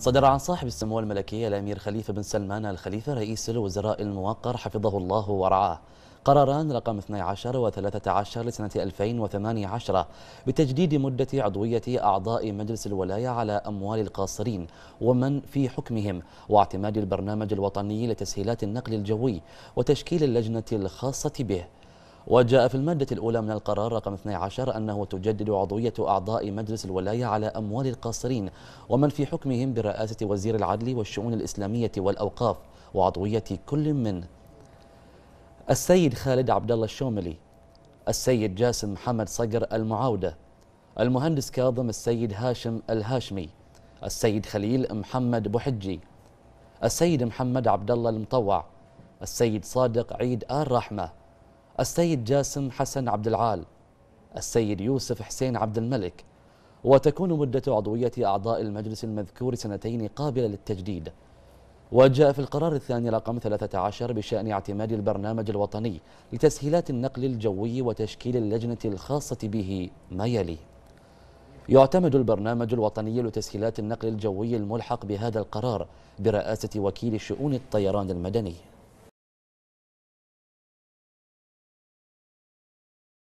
صدر عن صاحب السمو الملكي الأمير خليفة بن سلمان الخليفة رئيس الوزراء الموقر حفظه الله ورعاه قراران رقم 12 و 13 لسنة 2018 بتجديد مدة عضوية أعضاء مجلس الولاية على أموال القاصرين ومن في حكمهم واعتماد البرنامج الوطني لتسهيلات النقل الجوي وتشكيل اللجنة الخاصة به وجاء في المادة الأولى من القرار رقم 12 أنه تجدد عضوية أعضاء مجلس الولاية على أموال القاصرين ومن في حكمهم برئاسة وزير العدل والشؤون الإسلامية والأوقاف وعضوية كل من السيد خالد عبد الله الشوملي السيد جاسم محمد صقر المعاودة المهندس كاظم السيد هاشم الهاشمي السيد خليل محمد بوحجي السيد محمد عبد الله المطوع السيد صادق عيد آل رحمه السيد جاسم حسن عبد العال السيد يوسف حسين عبد الملك وتكون مدة عضوية أعضاء المجلس المذكور سنتين قابلة للتجديد وجاء في القرار الثاني رقم 13 بشأن اعتماد البرنامج الوطني لتسهيلات النقل الجوي وتشكيل اللجنة الخاصة به ما يلي يعتمد البرنامج الوطني لتسهيلات النقل الجوي الملحق بهذا القرار برئاسة وكيل شؤون الطيران المدني